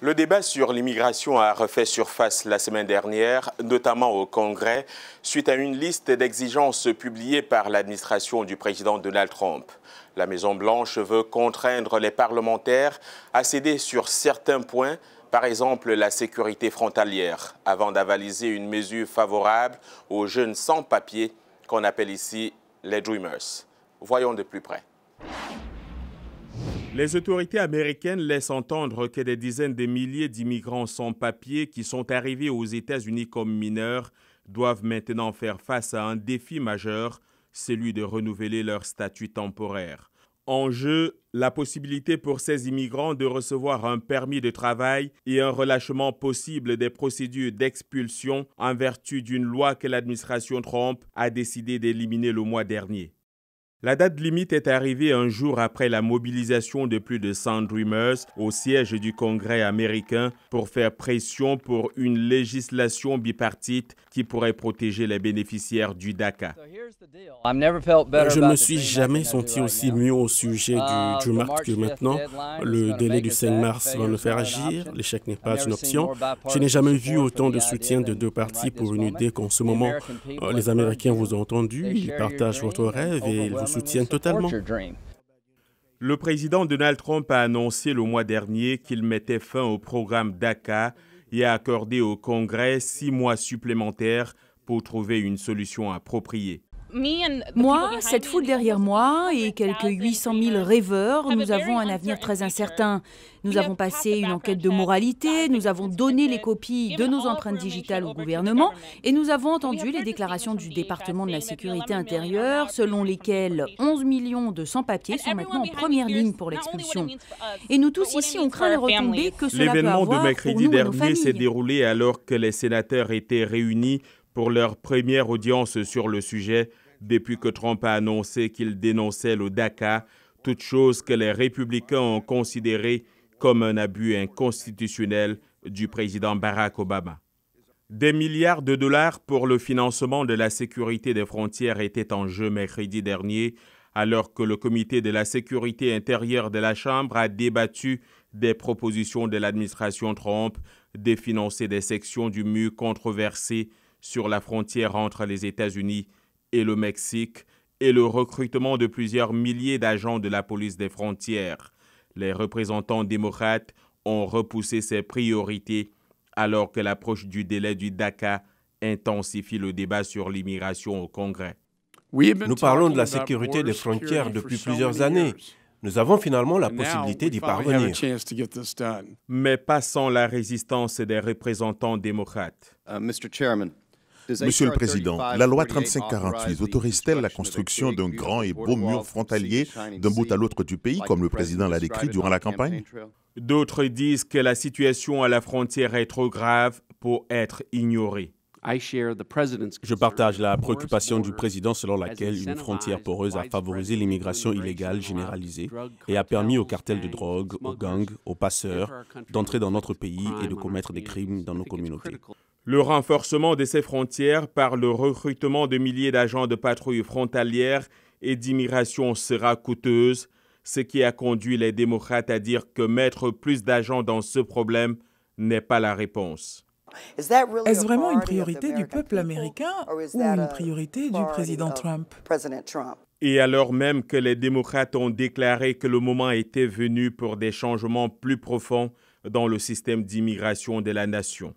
Le débat sur l'immigration a refait surface la semaine dernière, notamment au Congrès, suite à une liste d'exigences publiées par l'administration du président Donald Trump. La Maison-Blanche veut contraindre les parlementaires à céder sur certains points, par exemple la sécurité frontalière, avant d'avaliser une mesure favorable aux jeunes sans papier qu'on appelle ici les Dreamers. Voyons de plus près. Les autorités américaines laissent entendre que des dizaines de milliers d'immigrants sans papier qui sont arrivés aux États-Unis comme mineurs doivent maintenant faire face à un défi majeur, celui de renouveler leur statut temporaire. En jeu, la possibilité pour ces immigrants de recevoir un permis de travail et un relâchement possible des procédures d'expulsion en vertu d'une loi que l'administration Trump a décidé d'éliminer le mois dernier. La date limite est arrivée un jour après la mobilisation de plus de 100 Dreamers au siège du Congrès américain pour faire pression pour une législation bipartite qui pourrait protéger les bénéficiaires du DACA. Je ne me suis jamais senti aussi mieux au sujet du, ah, du que maintenant. Le délai du 5 mars va nous faire agir. L'échec n'est pas une option. Je n'ai jamais vu autant de soutien de deux parties pour une idée qu'en ce moment. Euh, les Américains vous ont entendu, ils partagent votre rêve et ils vous soutiennent totalement. Le président Donald Trump a annoncé le mois dernier qu'il mettait fin au programme DACA et a accordé au Congrès six mois supplémentaires pour trouver une solution appropriée. Moi, cette foule derrière moi et quelques 800 000 rêveurs, nous avons un avenir très incertain. Nous avons passé une enquête de moralité, nous avons donné les copies de nos empreintes digitales au gouvernement et nous avons entendu les déclarations du département de la sécurité intérieure selon lesquelles 11 millions de sans-papiers sont maintenant en première ligne pour l'expulsion. Et nous tous ici, on craint de retombées que cela peut avoir de mercredi dernier s'est déroulé alors que les sénateurs étaient réunis pour leur première audience sur le sujet depuis que Trump a annoncé qu'il dénonçait le DACA, toute chose que les républicains ont considérée comme un abus inconstitutionnel du président Barack Obama. Des milliards de dollars pour le financement de la sécurité des frontières étaient en jeu mercredi dernier, alors que le comité de la sécurité intérieure de la Chambre a débattu des propositions de l'administration Trump de financer des sections du mur controversé sur la frontière entre les États-Unis et le Mexique et le recrutement de plusieurs milliers d'agents de la police des frontières. Les représentants démocrates ont repoussé ces priorités alors que l'approche du délai du DACA intensifie le débat sur l'immigration au Congrès. Nous parlons de la sécurité des frontières depuis plusieurs années. Nous avons finalement la possibilité d'y parvenir. Mais pas sans la résistance des représentants démocrates. Euh, Mr. Chairman. Monsieur le Président, la loi 3548 autorise-t-elle la construction d'un grand et beau mur frontalier d'un bout à l'autre du pays, comme le Président l'a décrit durant la campagne D'autres disent que la situation à la frontière est trop grave pour être ignorée. Je partage la préoccupation du président selon laquelle une frontière poreuse a favorisé l'immigration illégale généralisée et a permis aux cartels de drogue, aux gangs, aux passeurs d'entrer dans notre pays et de commettre des crimes dans nos communautés. Le renforcement de ces frontières par le recrutement de milliers d'agents de patrouille frontalière et d'immigration sera coûteuse, ce qui a conduit les démocrates à dire que mettre plus d'agents dans ce problème n'est pas la réponse. Est-ce vraiment une priorité du peuple américain ou une priorité du président Trump Et alors même que les démocrates ont déclaré que le moment était venu pour des changements plus profonds dans le système d'immigration de la nation.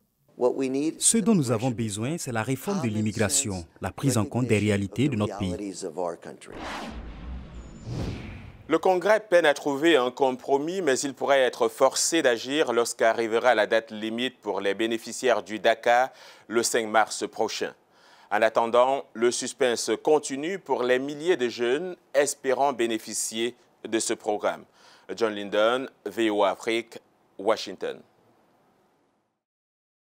Ce dont nous avons besoin, c'est la réforme de l'immigration, la prise en compte des réalités de notre pays. Le Congrès peine à trouver un compromis, mais il pourrait être forcé d'agir lorsqu'arrivera la date limite pour les bénéficiaires du DACA le 5 mars prochain. En attendant, le suspense continue pour les milliers de jeunes espérant bénéficier de ce programme. John Linden, VOA Afrique, Washington.